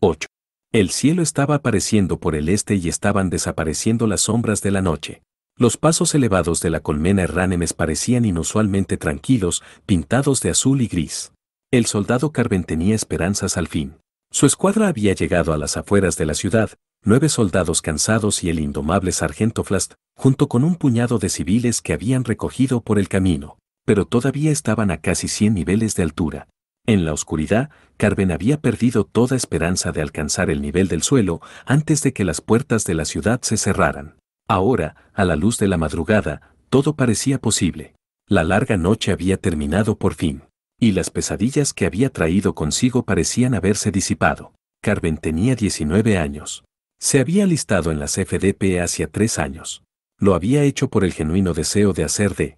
8. El cielo estaba apareciendo por el este y estaban desapareciendo las sombras de la noche. Los pasos elevados de la colmena erránemes parecían inusualmente tranquilos, pintados de azul y gris. El soldado Carven tenía esperanzas al fin. Su escuadra había llegado a las afueras de la ciudad, nueve soldados cansados y el indomable sargento Flast, junto con un puñado de civiles que habían recogido por el camino, pero todavía estaban a casi 100 niveles de altura. En la oscuridad, Carmen había perdido toda esperanza de alcanzar el nivel del suelo antes de que las puertas de la ciudad se cerraran. Ahora, a la luz de la madrugada, todo parecía posible. La larga noche había terminado por fin, y las pesadillas que había traído consigo parecían haberse disipado. Carmen tenía 19 años. Se había alistado en las FDP hacia tres años. Lo había hecho por el genuino deseo de hacer de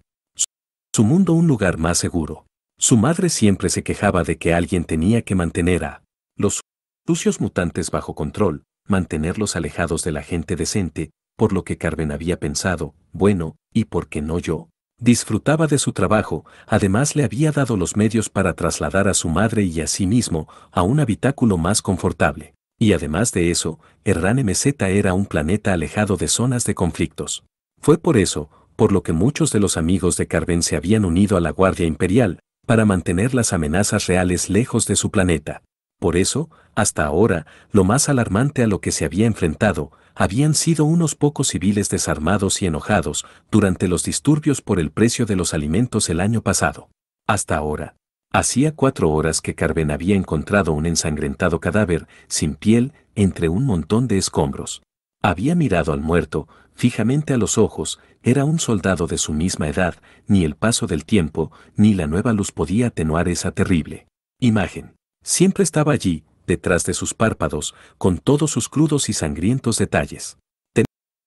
su mundo un lugar más seguro, su madre siempre se quejaba de que alguien tenía que mantener a los sucios mutantes bajo control, mantenerlos alejados de la gente decente, por lo que Carven había pensado, bueno, ¿y por qué no yo? Disfrutaba de su trabajo, además le había dado los medios para trasladar a su madre y a sí mismo a un habitáculo más confortable. Y además de eso, Erran MZ era un planeta alejado de zonas de conflictos. Fue por eso, por lo que muchos de los amigos de Carven se habían unido a la Guardia Imperial, para mantener las amenazas reales lejos de su planeta. Por eso, hasta ahora, lo más alarmante a lo que se había enfrentado habían sido unos pocos civiles desarmados y enojados durante los disturbios por el precio de los alimentos el año pasado. Hasta ahora. Hacía cuatro horas que Carven había encontrado un ensangrentado cadáver, sin piel, entre un montón de escombros. Había mirado al muerto, fijamente a los ojos, era un soldado de su misma edad, ni el paso del tiempo, ni la nueva luz podía atenuar esa terrible imagen. Siempre estaba allí, detrás de sus párpados, con todos sus crudos y sangrientos detalles.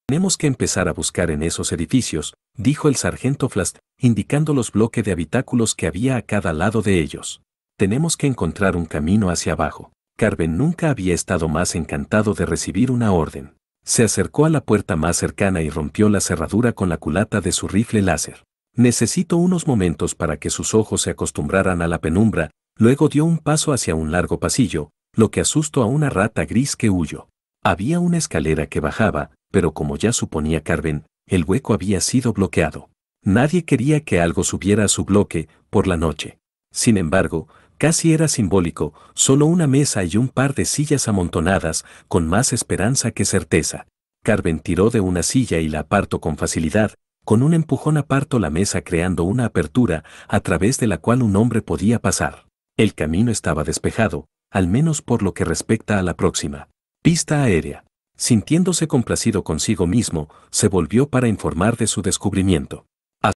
Tenemos que empezar a buscar en esos edificios, dijo el sargento Flast, indicando los bloques de habitáculos que había a cada lado de ellos. Tenemos que encontrar un camino hacia abajo. Carven nunca había estado más encantado de recibir una orden. Se acercó a la puerta más cercana y rompió la cerradura con la culata de su rifle láser. Necesito unos momentos para que sus ojos se acostumbraran a la penumbra, luego dio un paso hacia un largo pasillo, lo que asustó a una rata gris que huyó. Había una escalera que bajaba, pero como ya suponía Carven, el hueco había sido bloqueado. Nadie quería que algo subiera a su bloque por la noche. Sin embargo, Casi era simbólico, solo una mesa y un par de sillas amontonadas, con más esperanza que certeza. Carven tiró de una silla y la apartó con facilidad, con un empujón aparto la mesa creando una apertura a través de la cual un hombre podía pasar. El camino estaba despejado, al menos por lo que respecta a la próxima. Pista aérea. Sintiéndose complacido consigo mismo, se volvió para informar de su descubrimiento. A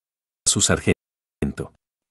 su sargento.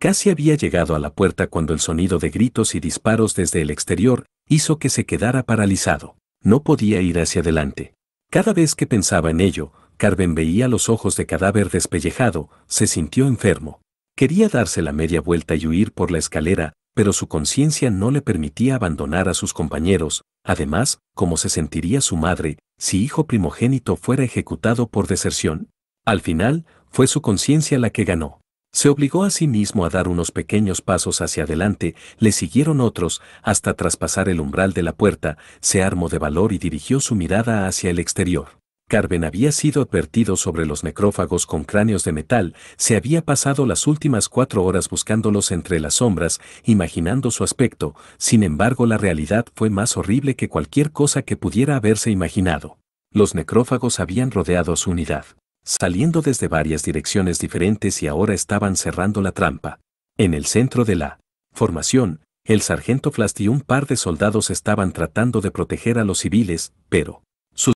Casi había llegado a la puerta cuando el sonido de gritos y disparos desde el exterior hizo que se quedara paralizado. No podía ir hacia adelante. Cada vez que pensaba en ello, Carmen veía los ojos de cadáver despellejado, se sintió enfermo. Quería darse la media vuelta y huir por la escalera, pero su conciencia no le permitía abandonar a sus compañeros, además, cómo se sentiría su madre si hijo primogénito fuera ejecutado por deserción. Al final, fue su conciencia la que ganó. Se obligó a sí mismo a dar unos pequeños pasos hacia adelante, le siguieron otros, hasta traspasar el umbral de la puerta, se armó de valor y dirigió su mirada hacia el exterior. Carmen había sido advertido sobre los necrófagos con cráneos de metal, se había pasado las últimas cuatro horas buscándolos entre las sombras, imaginando su aspecto, sin embargo la realidad fue más horrible que cualquier cosa que pudiera haberse imaginado. Los necrófagos habían rodeado a su unidad saliendo desde varias direcciones diferentes y ahora estaban cerrando la trampa. En el centro de la formación, el sargento Flast y un par de soldados estaban tratando de proteger a los civiles, pero sus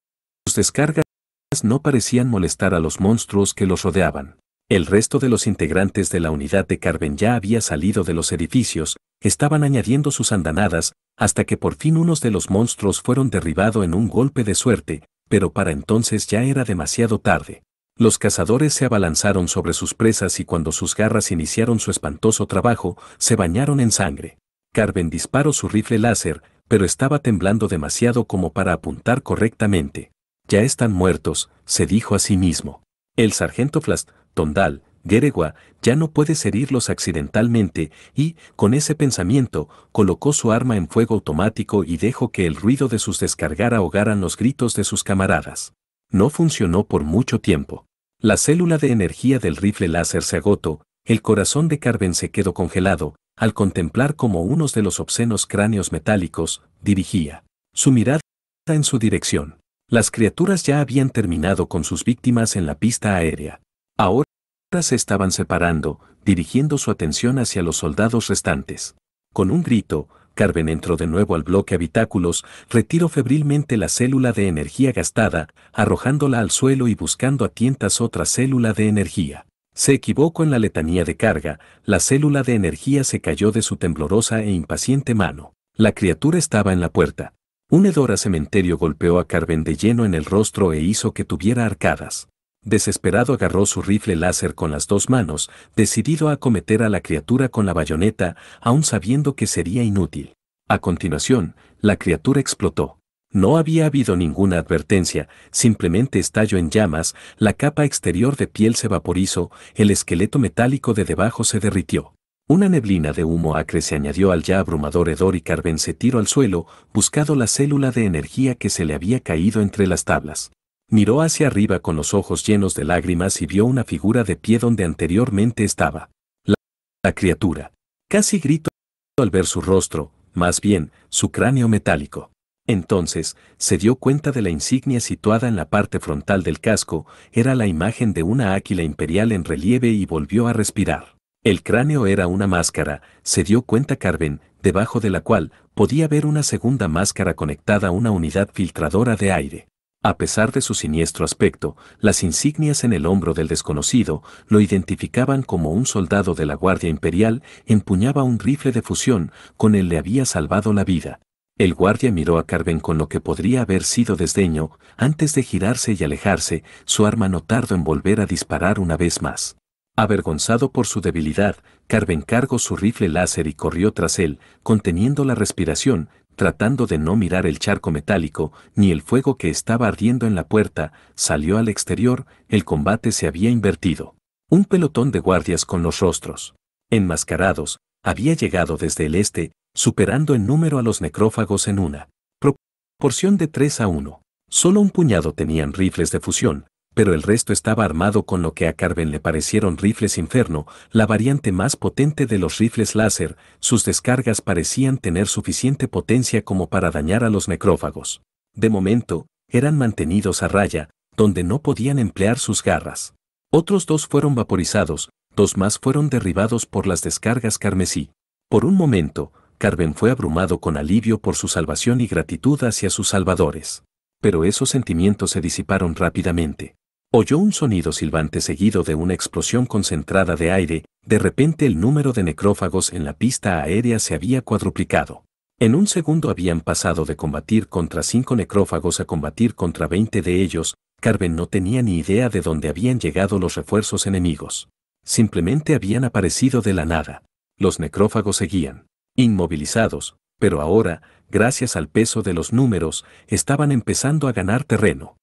descargas no parecían molestar a los monstruos que los rodeaban. El resto de los integrantes de la unidad de Carven ya había salido de los edificios, estaban añadiendo sus andanadas, hasta que por fin unos de los monstruos fueron derribado en un golpe de suerte, pero para entonces ya era demasiado tarde. Los cazadores se abalanzaron sobre sus presas y cuando sus garras iniciaron su espantoso trabajo, se bañaron en sangre. Carven disparó su rifle láser, pero estaba temblando demasiado como para apuntar correctamente. Ya están muertos, se dijo a sí mismo. El sargento Flast, Tondal, Geregua, ya no puedes herirlos accidentalmente, y, con ese pensamiento, colocó su arma en fuego automático y dejó que el ruido de sus descargar ahogaran los gritos de sus camaradas. No funcionó por mucho tiempo. La célula de energía del rifle láser se agotó, el corazón de Carven se quedó congelado, al contemplar cómo unos de los obscenos cráneos metálicos dirigía su mirada en su dirección. Las criaturas ya habían terminado con sus víctimas en la pista aérea. Ahora se estaban separando, dirigiendo su atención hacia los soldados restantes. Con un grito, Carven entró de nuevo al bloque habitáculos, retiró febrilmente la célula de energía gastada, arrojándola al suelo y buscando a tientas otra célula de energía. Se equivocó en la letanía de carga, la célula de energía se cayó de su temblorosa e impaciente mano. La criatura estaba en la puerta. Un hedor a cementerio golpeó a Carven de lleno en el rostro e hizo que tuviera arcadas. Desesperado agarró su rifle láser con las dos manos, decidido a acometer a la criatura con la bayoneta, aún sabiendo que sería inútil. A continuación, la criatura explotó. No había habido ninguna advertencia, simplemente estalló en llamas, la capa exterior de piel se vaporizó, el esqueleto metálico de debajo se derritió. Una neblina de humo acre se añadió al ya abrumador hedor y Carven se tiró al suelo, buscando la célula de energía que se le había caído entre las tablas miró hacia arriba con los ojos llenos de lágrimas y vio una figura de pie donde anteriormente estaba. La, criatura. Casi gritó al ver su rostro, más bien, su cráneo metálico. Entonces, se dio cuenta de la insignia situada en la parte frontal del casco, era la imagen de una águila imperial en relieve y volvió a respirar. El cráneo era una máscara, se dio cuenta Carven, debajo de la cual podía ver una segunda máscara conectada a una unidad filtradora de aire. A pesar de su siniestro aspecto, las insignias en el hombro del desconocido lo identificaban como un soldado de la Guardia Imperial, empuñaba un rifle de fusión, con él le había salvado la vida. El guardia miró a Carven con lo que podría haber sido desdeño, antes de girarse y alejarse, su arma no tardó en volver a disparar una vez más. Avergonzado por su debilidad, Carven cargó su rifle láser y corrió tras él, conteniendo la respiración, tratando de no mirar el charco metálico ni el fuego que estaba ardiendo en la puerta, salió al exterior, el combate se había invertido. Un pelotón de guardias con los rostros enmascarados había llegado desde el este, superando en número a los necrófagos en una proporción de 3 a 1. Solo un puñado tenían rifles de fusión, pero el resto estaba armado con lo que a Carven le parecieron rifles Inferno, la variante más potente de los rifles láser, sus descargas parecían tener suficiente potencia como para dañar a los necrófagos. De momento, eran mantenidos a raya, donde no podían emplear sus garras. Otros dos fueron vaporizados, dos más fueron derribados por las descargas carmesí. Por un momento, Carven fue abrumado con alivio por su salvación y gratitud hacia sus salvadores. Pero esos sentimientos se disiparon rápidamente. Oyó un sonido silbante seguido de una explosión concentrada de aire, de repente el número de necrófagos en la pista aérea se había cuadruplicado. En un segundo habían pasado de combatir contra cinco necrófagos a combatir contra veinte de ellos, Carven no tenía ni idea de dónde habían llegado los refuerzos enemigos. Simplemente habían aparecido de la nada. Los necrófagos seguían, inmovilizados, pero ahora, gracias al peso de los números, estaban empezando a ganar terreno.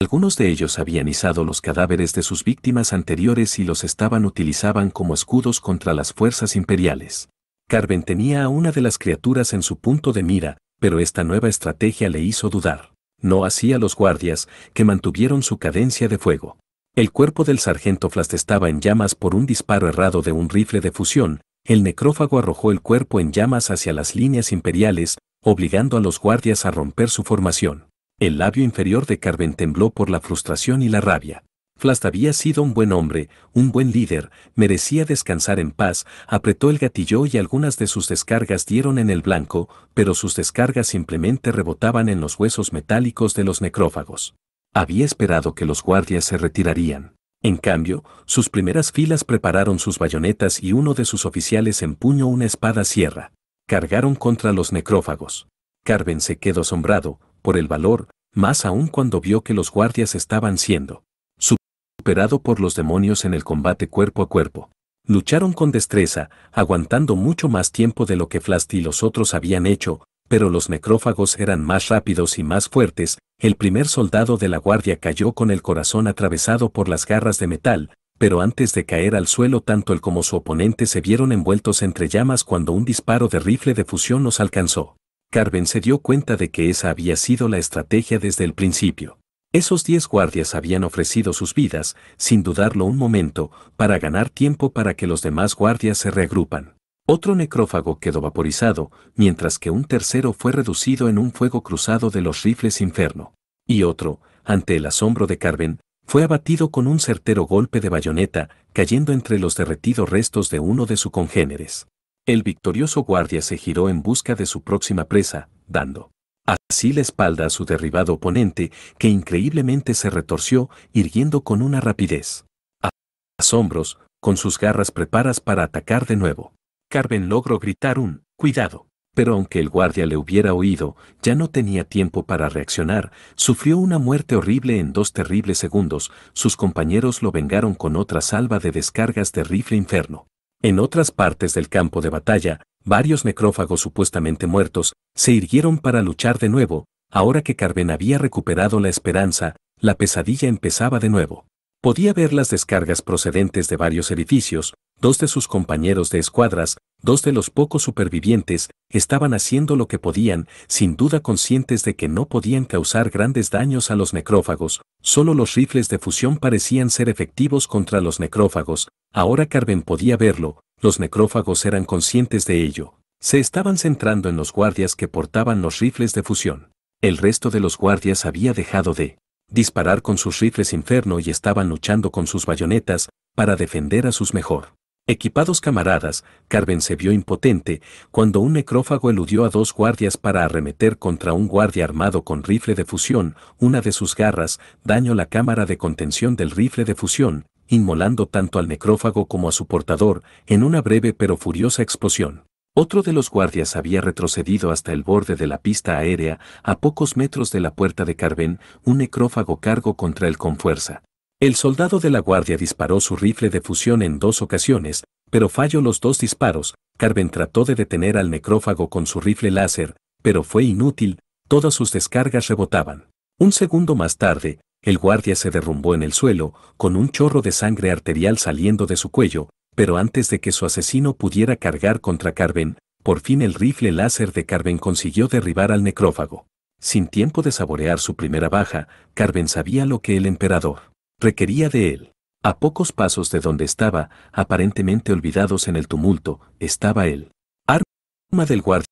Algunos de ellos habían izado los cadáveres de sus víctimas anteriores y los estaban utilizaban como escudos contra las fuerzas imperiales. Carven tenía a una de las criaturas en su punto de mira, pero esta nueva estrategia le hizo dudar. No hacía los guardias, que mantuvieron su cadencia de fuego. El cuerpo del sargento Flast estaba en llamas por un disparo errado de un rifle de fusión, el necrófago arrojó el cuerpo en llamas hacia las líneas imperiales, obligando a los guardias a romper su formación. El labio inferior de Carven tembló por la frustración y la rabia. Flast había sido un buen hombre, un buen líder, merecía descansar en paz, apretó el gatillo y algunas de sus descargas dieron en el blanco, pero sus descargas simplemente rebotaban en los huesos metálicos de los necrófagos. Había esperado que los guardias se retirarían. En cambio, sus primeras filas prepararon sus bayonetas y uno de sus oficiales empuñó una espada sierra. Cargaron contra los necrófagos. Carven se quedó asombrado, por el valor, más aún cuando vio que los guardias estaban siendo superado por los demonios en el combate cuerpo a cuerpo. Lucharon con destreza, aguantando mucho más tiempo de lo que Flasti y los otros habían hecho, pero los necrófagos eran más rápidos y más fuertes, el primer soldado de la guardia cayó con el corazón atravesado por las garras de metal, pero antes de caer al suelo tanto él como su oponente se vieron envueltos entre llamas cuando un disparo de rifle de fusión los alcanzó. Carven se dio cuenta de que esa había sido la estrategia desde el principio. Esos diez guardias habían ofrecido sus vidas, sin dudarlo un momento, para ganar tiempo para que los demás guardias se reagrupan. Otro necrófago quedó vaporizado, mientras que un tercero fue reducido en un fuego cruzado de los rifles Inferno. Y otro, ante el asombro de Carven, fue abatido con un certero golpe de bayoneta, cayendo entre los derretidos restos de uno de sus congéneres. El victorioso guardia se giró en busca de su próxima presa, dando así la espalda a su derribado oponente, que increíblemente se retorció, irguiendo con una rapidez. Asombros, con sus garras preparas para atacar de nuevo. Carven logró gritar un cuidado. Pero aunque el guardia le hubiera oído, ya no tenía tiempo para reaccionar, sufrió una muerte horrible en dos terribles segundos, sus compañeros lo vengaron con otra salva de descargas de rifle inferno. En otras partes del campo de batalla, varios necrófagos supuestamente muertos se irguieron para luchar de nuevo, ahora que Carven había recuperado la esperanza, la pesadilla empezaba de nuevo. Podía ver las descargas procedentes de varios edificios, dos de sus compañeros de escuadras, dos de los pocos supervivientes, estaban haciendo lo que podían, sin duda conscientes de que no podían causar grandes daños a los necrófagos, solo los rifles de fusión parecían ser efectivos contra los necrófagos, ahora Carven podía verlo, los necrófagos eran conscientes de ello, se estaban centrando en los guardias que portaban los rifles de fusión. El resto de los guardias había dejado de disparar con sus rifles inferno y estaban luchando con sus bayonetas para defender a sus mejor Equipados camaradas, Carven se vio impotente cuando un necrófago eludió a dos guardias para arremeter contra un guardia armado con rifle de fusión, una de sus garras dañó la cámara de contención del rifle de fusión, inmolando tanto al necrófago como a su portador, en una breve pero furiosa explosión. Otro de los guardias había retrocedido hasta el borde de la pista aérea, a pocos metros de la puerta de Carven, un necrófago cargo contra él con fuerza. El soldado de la guardia disparó su rifle de fusión en dos ocasiones, pero falló los dos disparos. Carven trató de detener al necrófago con su rifle láser, pero fue inútil, todas sus descargas rebotaban. Un segundo más tarde, el guardia se derrumbó en el suelo, con un chorro de sangre arterial saliendo de su cuello, pero antes de que su asesino pudiera cargar contra Carven, por fin el rifle láser de Carven consiguió derribar al necrófago. Sin tiempo de saborear su primera baja, Carven sabía lo que el emperador requería de él. A pocos pasos de donde estaba, aparentemente olvidados en el tumulto, estaba él. Arma del guardia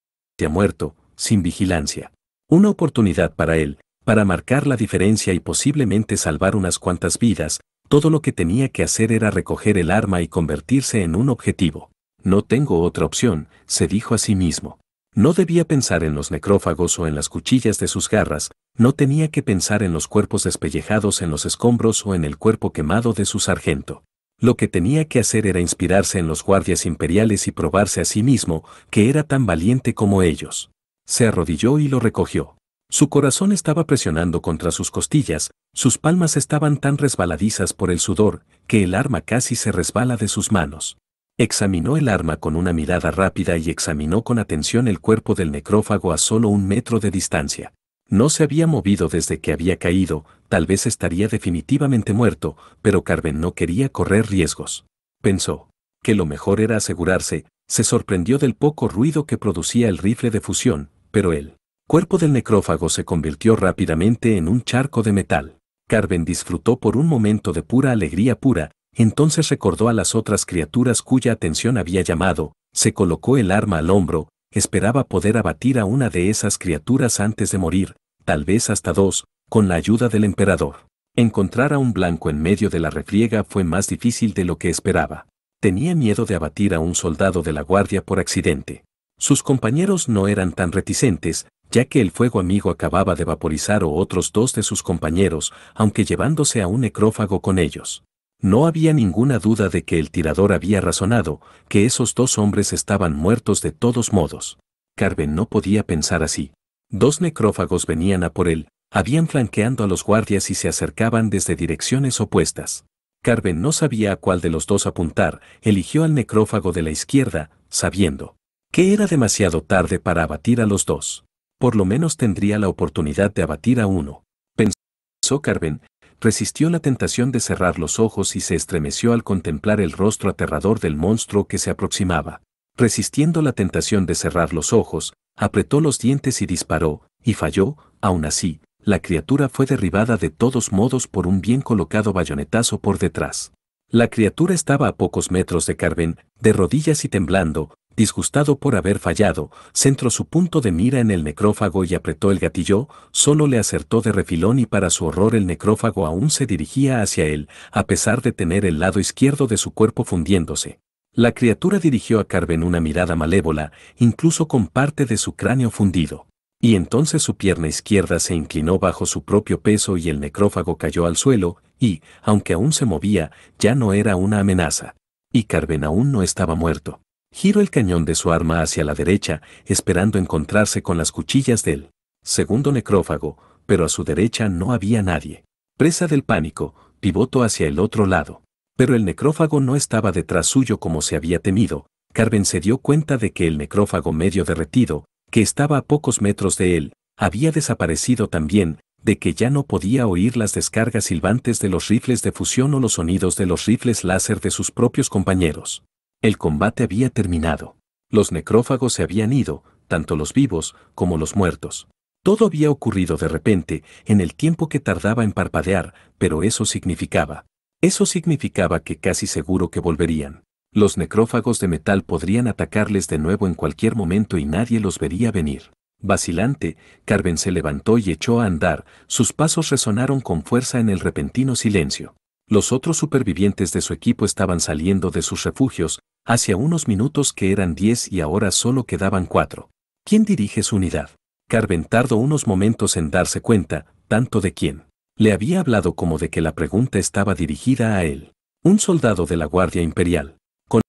muerto, sin vigilancia. Una oportunidad para él, para marcar la diferencia y posiblemente salvar unas cuantas vidas, todo lo que tenía que hacer era recoger el arma y convertirse en un objetivo. No tengo otra opción, se dijo a sí mismo. No debía pensar en los necrófagos o en las cuchillas de sus garras, no tenía que pensar en los cuerpos despellejados en los escombros o en el cuerpo quemado de su sargento. Lo que tenía que hacer era inspirarse en los guardias imperiales y probarse a sí mismo que era tan valiente como ellos. Se arrodilló y lo recogió. Su corazón estaba presionando contra sus costillas, sus palmas estaban tan resbaladizas por el sudor, que el arma casi se resbala de sus manos. Examinó el arma con una mirada rápida y examinó con atención el cuerpo del necrófago a solo un metro de distancia. No se había movido desde que había caído, tal vez estaría definitivamente muerto, pero Carven no quería correr riesgos. Pensó que lo mejor era asegurarse, se sorprendió del poco ruido que producía el rifle de fusión, pero el cuerpo del necrófago se convirtió rápidamente en un charco de metal. Carven disfrutó por un momento de pura alegría pura, entonces recordó a las otras criaturas cuya atención había llamado, se colocó el arma al hombro, esperaba poder abatir a una de esas criaturas antes de morir, tal vez hasta dos, con la ayuda del emperador. Encontrar a un blanco en medio de la refriega fue más difícil de lo que esperaba. Tenía miedo de abatir a un soldado de la guardia por accidente. Sus compañeros no eran tan reticentes, ya que el fuego amigo acababa de vaporizar a otros dos de sus compañeros, aunque llevándose a un necrófago con ellos. No había ninguna duda de que el tirador había razonado, que esos dos hombres estaban muertos de todos modos. Carven no podía pensar así. Dos necrófagos venían a por él, habían flanqueando a los guardias y se acercaban desde direcciones opuestas. Carven no sabía a cuál de los dos apuntar, eligió al necrófago de la izquierda, sabiendo que era demasiado tarde para abatir a los dos. Por lo menos tendría la oportunidad de abatir a uno. Pensó Carven, resistió la tentación de cerrar los ojos y se estremeció al contemplar el rostro aterrador del monstruo que se aproximaba. Resistiendo la tentación de cerrar los ojos, apretó los dientes y disparó, y falló, aún así, la criatura fue derribada de todos modos por un bien colocado bayonetazo por detrás. La criatura estaba a pocos metros de Carven, de rodillas y temblando, disgustado por haber fallado, centró su punto de mira en el necrófago y apretó el gatillo, solo le acertó de refilón y para su horror el necrófago aún se dirigía hacia él, a pesar de tener el lado izquierdo de su cuerpo fundiéndose. La criatura dirigió a Carven una mirada malévola, incluso con parte de su cráneo fundido. Y entonces su pierna izquierda se inclinó bajo su propio peso y el necrófago cayó al suelo, y, aunque aún se movía, ya no era una amenaza. Y Carven aún no estaba muerto. Giro el cañón de su arma hacia la derecha, esperando encontrarse con las cuchillas del segundo necrófago, pero a su derecha no había nadie. Presa del pánico, pivotó hacia el otro lado. Pero el necrófago no estaba detrás suyo como se había temido. Carven se dio cuenta de que el necrófago medio derretido, que estaba a pocos metros de él, había desaparecido también, de que ya no podía oír las descargas silbantes de los rifles de fusión o los sonidos de los rifles láser de sus propios compañeros. El combate había terminado. Los necrófagos se habían ido, tanto los vivos como los muertos. Todo había ocurrido de repente, en el tiempo que tardaba en parpadear, pero eso significaba. Eso significaba que casi seguro que volverían. Los necrófagos de metal podrían atacarles de nuevo en cualquier momento y nadie los vería venir. Vacilante, Carven se levantó y echó a andar, sus pasos resonaron con fuerza en el repentino silencio. Los otros supervivientes de su equipo estaban saliendo de sus refugios, Hacia unos minutos que eran diez y ahora solo quedaban cuatro. ¿Quién dirige su unidad? Carven tardó unos momentos en darse cuenta, tanto de quién. Le había hablado como de que la pregunta estaba dirigida a él. Un soldado de la Guardia Imperial, con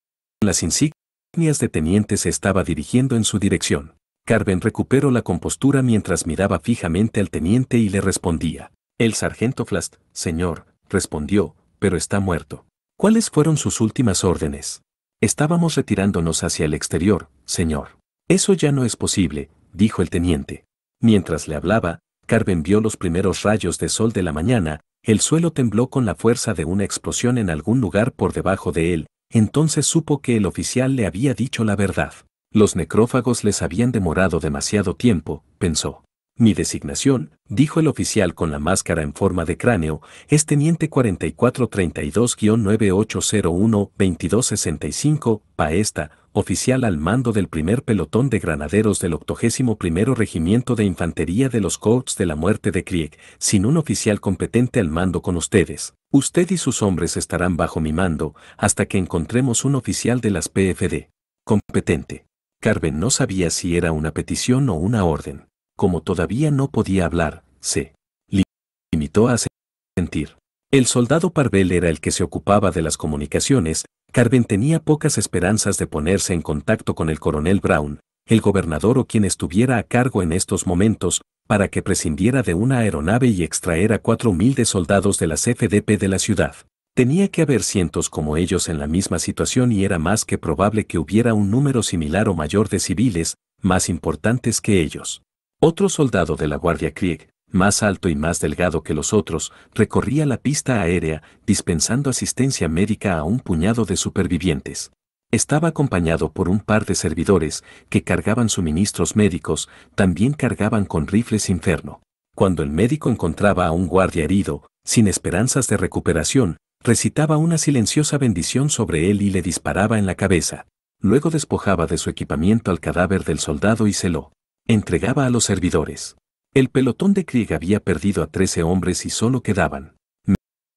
las insignias de teniente se estaba dirigiendo en su dirección. Carven recuperó la compostura mientras miraba fijamente al teniente y le respondía. El sargento Flast, señor, respondió, pero está muerto. ¿Cuáles fueron sus últimas órdenes? Estábamos retirándonos hacia el exterior, señor. Eso ya no es posible, dijo el teniente. Mientras le hablaba, Carmen vio los primeros rayos de sol de la mañana, el suelo tembló con la fuerza de una explosión en algún lugar por debajo de él, entonces supo que el oficial le había dicho la verdad. Los necrófagos les habían demorado demasiado tiempo, pensó. Mi designación, dijo el oficial con la máscara en forma de cráneo, es Teniente 4432-9801-2265, Paesta, oficial al mando del primer pelotón de granaderos del 81 Regimiento de Infantería de los Corps de la Muerte de Krieg, sin un oficial competente al mando con ustedes. Usted y sus hombres estarán bajo mi mando hasta que encontremos un oficial de las PFD. Competente. Carven no sabía si era una petición o una orden como todavía no podía hablar, se limitó a sentir. El soldado Parvel era el que se ocupaba de las comunicaciones, Carven tenía pocas esperanzas de ponerse en contacto con el coronel Brown, el gobernador o quien estuviera a cargo en estos momentos, para que prescindiera de una aeronave y extraer a cuatro mil de soldados de las FDP de la ciudad. Tenía que haber cientos como ellos en la misma situación y era más que probable que hubiera un número similar o mayor de civiles, más importantes que ellos. Otro soldado de la Guardia Krieg, más alto y más delgado que los otros, recorría la pista aérea, dispensando asistencia médica a un puñado de supervivientes. Estaba acompañado por un par de servidores que cargaban suministros médicos, también cargaban con rifles inferno. Cuando el médico encontraba a un guardia herido, sin esperanzas de recuperación, recitaba una silenciosa bendición sobre él y le disparaba en la cabeza. Luego despojaba de su equipamiento al cadáver del soldado y se lo entregaba a los servidores. El pelotón de Krieg había perdido a 13 hombres y solo quedaban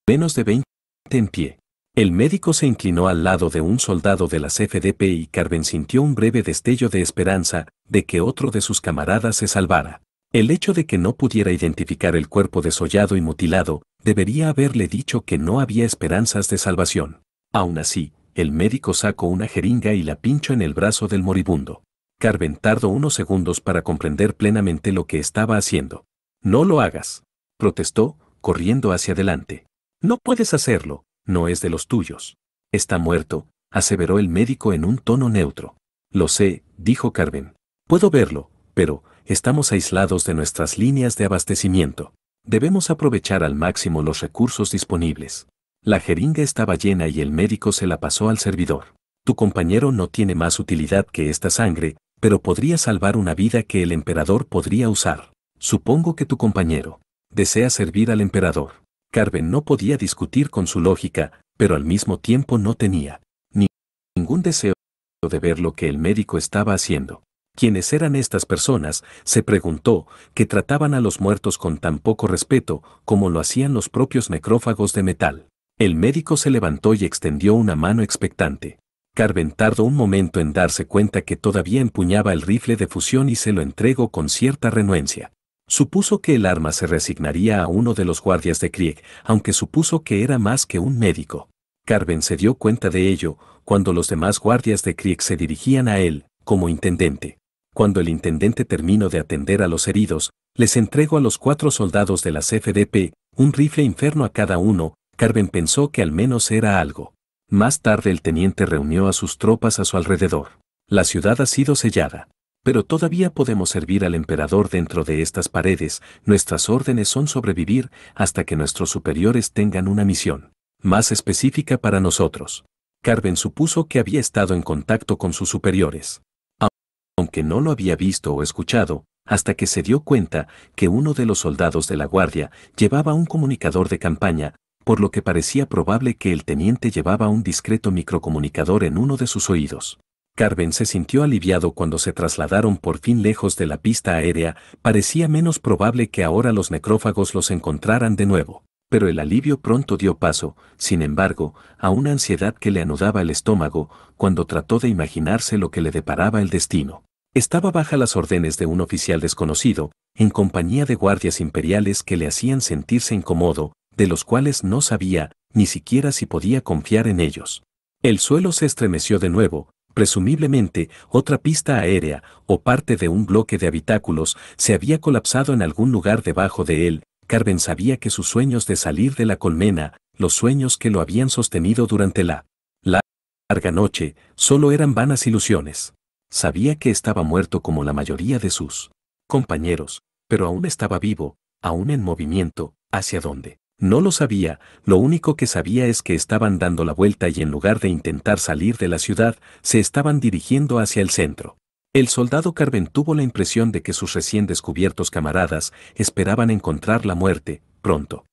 menos de 20 en pie. El médico se inclinó al lado de un soldado de las FDP y Carven sintió un breve destello de esperanza de que otro de sus camaradas se salvara. El hecho de que no pudiera identificar el cuerpo desollado y mutilado debería haberle dicho que no había esperanzas de salvación. Aún así, el médico sacó una jeringa y la pinchó en el brazo del moribundo. Carven tardó unos segundos para comprender plenamente lo que estaba haciendo. No lo hagas, protestó, corriendo hacia adelante. No puedes hacerlo, no es de los tuyos. Está muerto, aseveró el médico en un tono neutro. Lo sé, dijo Carven. Puedo verlo, pero estamos aislados de nuestras líneas de abastecimiento. Debemos aprovechar al máximo los recursos disponibles. La jeringa estaba llena y el médico se la pasó al servidor. Tu compañero no tiene más utilidad que esta sangre, pero podría salvar una vida que el emperador podría usar. Supongo que tu compañero desea servir al emperador. Carven no podía discutir con su lógica, pero al mismo tiempo no tenía ni ningún deseo de ver lo que el médico estaba haciendo. ¿Quiénes eran estas personas? se preguntó, que trataban a los muertos con tan poco respeto como lo hacían los propios necrófagos de metal. El médico se levantó y extendió una mano expectante. Carven tardó un momento en darse cuenta que todavía empuñaba el rifle de fusión y se lo entregó con cierta renuencia. Supuso que el arma se resignaría a uno de los guardias de Krieg, aunque supuso que era más que un médico. Carven se dio cuenta de ello cuando los demás guardias de Krieg se dirigían a él, como intendente. Cuando el intendente terminó de atender a los heridos, les entregó a los cuatro soldados de la CFDP un rifle inferno a cada uno, Carven pensó que al menos era algo. Más tarde el teniente reunió a sus tropas a su alrededor. La ciudad ha sido sellada. Pero todavía podemos servir al emperador dentro de estas paredes, nuestras órdenes son sobrevivir hasta que nuestros superiores tengan una misión más específica para nosotros. Carven supuso que había estado en contacto con sus superiores. Aunque no lo había visto o escuchado, hasta que se dio cuenta que uno de los soldados de la guardia llevaba un comunicador de campaña por lo que parecía probable que el teniente llevaba un discreto microcomunicador en uno de sus oídos. Carven se sintió aliviado cuando se trasladaron por fin lejos de la pista aérea, parecía menos probable que ahora los necrófagos los encontraran de nuevo. Pero el alivio pronto dio paso, sin embargo, a una ansiedad que le anudaba el estómago cuando trató de imaginarse lo que le deparaba el destino. Estaba baja las órdenes de un oficial desconocido, en compañía de guardias imperiales que le hacían sentirse incómodo, de los cuales no sabía, ni siquiera si podía confiar en ellos. El suelo se estremeció de nuevo, presumiblemente otra pista aérea o parte de un bloque de habitáculos se había colapsado en algún lugar debajo de él. Carmen sabía que sus sueños de salir de la colmena, los sueños que lo habían sostenido durante la larga noche, solo eran vanas ilusiones. Sabía que estaba muerto como la mayoría de sus compañeros, pero aún estaba vivo, aún en movimiento, hacia dónde no lo sabía, lo único que sabía es que estaban dando la vuelta y en lugar de intentar salir de la ciudad, se estaban dirigiendo hacia el centro. El soldado Carven tuvo la impresión de que sus recién descubiertos camaradas esperaban encontrar la muerte, pronto.